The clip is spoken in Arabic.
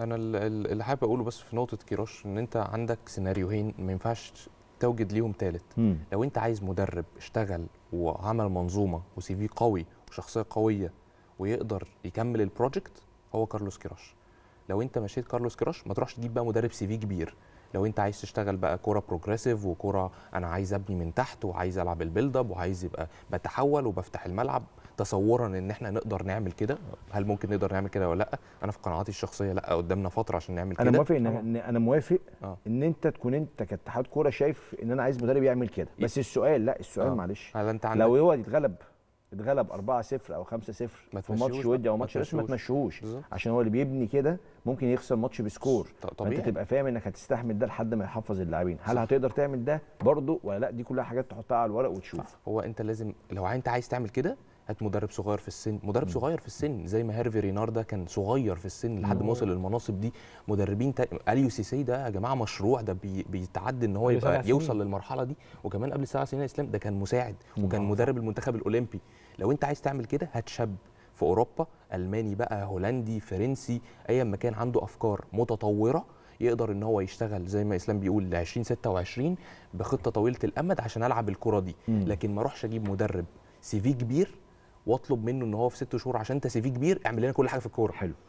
انا اللي حابب اقوله بس في نقطه كيروش ان انت عندك سيناريوهين ما ينفعش توجد ليهم ثالث لو انت عايز مدرب اشتغل وعمل منظومه وسي في قوي وشخصيه قويه ويقدر يكمل البروجكت هو كارلوس كيروش لو انت مشيت كارلوس كراش ما تروحش تجيب بقى مدرب سي في كبير لو انت عايز تشتغل بقى كوره بروجريسيف وكوره انا عايز ابني من تحت وعايز العب البيلد اب وعايز يبقى بتحول وبفتح الملعب تصورا ان احنا نقدر نعمل كده هل ممكن نقدر نعمل كده ولا لا انا في قناعاتي الشخصيه لا قدامنا فتره عشان نعمل كده آه. انا موافق ان أوه. انا موافق أوه. ان انت تكون انت كاتحاد كوره شايف ان انا عايز مدرب يعمل كده بس السؤال لا السؤال أوه. معلش هل انت عندك لو هو يتغلب اتغلب 4-0 او 5-0 في ماتش ودي او ماتش رسمي ما تمشيهوش عشان هو اللي بيبني كده ممكن يخسر ماتش بسكور طبيعي فانت تبقى فاهم انك هتستحمل ده لحد ما يحفظ اللاعبين هل هتقدر تعمل ده برضه ولا لا دي كلها حاجات تحطها على الورق وتشوف هو انت لازم لو انت عايز تعمل كده هات مدرب صغير في السن مدرب م. صغير في السن زي ما هيرفي رينار ده كان صغير في السن لحد ما وصل للمناصب دي مدربين اليو سي سي ده يا جماعه مشروع ده بي... بيتعدى ان هو يبقى يوصل للمرحله دي وكمان قبل سبع سنين اسلام ده كان مساعد وكان مدرب المنتخب الاولمبي لو انت عايز تعمل كده هات شاب في اوروبا الماني بقى هولندي فرنسي ايا ما كان عنده افكار متطوره يقدر ان هو يشتغل زي ما اسلام بيقول ل 2026 بخطه طويله الامد عشان العب الكره دي م. لكن ما اروحش اجيب مدرب سي في كبير واطلب منه ان هو في ست شهور عشان انت سي في كبير اعمل لنا كل حاجه في الكوره حلو